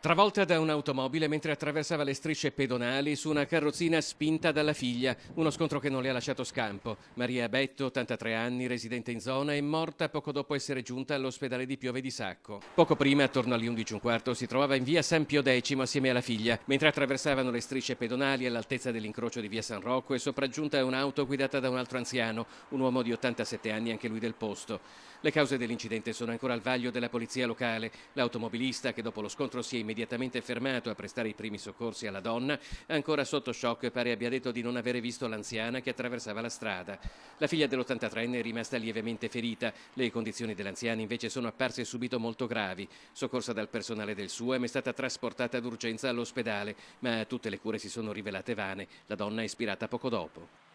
Travolta da un'automobile mentre attraversava le strisce pedonali su una carrozzina spinta dalla figlia, uno scontro che non le ha lasciato scampo. Maria Betto, 83 anni, residente in zona, è morta poco dopo essere giunta all'ospedale di Piove di Sacco. Poco prima, attorno alle 11.15, si trovava in via San Pio X assieme alla figlia. Mentre attraversavano le strisce pedonali all'altezza dell'incrocio di via San Rocco è sopraggiunta un'auto guidata da un altro anziano, un uomo di 87 anni, anche lui del posto. Le cause dell'incidente sono ancora al vaglio della polizia locale. L'automobilista, che dopo lo scontro si è immediatamente fermato a prestare i primi soccorsi alla donna, ancora sotto shock pare abbia detto di non avere visto l'anziana che attraversava la strada. La figlia dell'83enne è rimasta lievemente ferita, le condizioni dell'anziana invece sono apparse subito molto gravi. Soccorsa dal personale del SUEM è stata trasportata d'urgenza all'ospedale, ma tutte le cure si sono rivelate vane, la donna è ispirata poco dopo.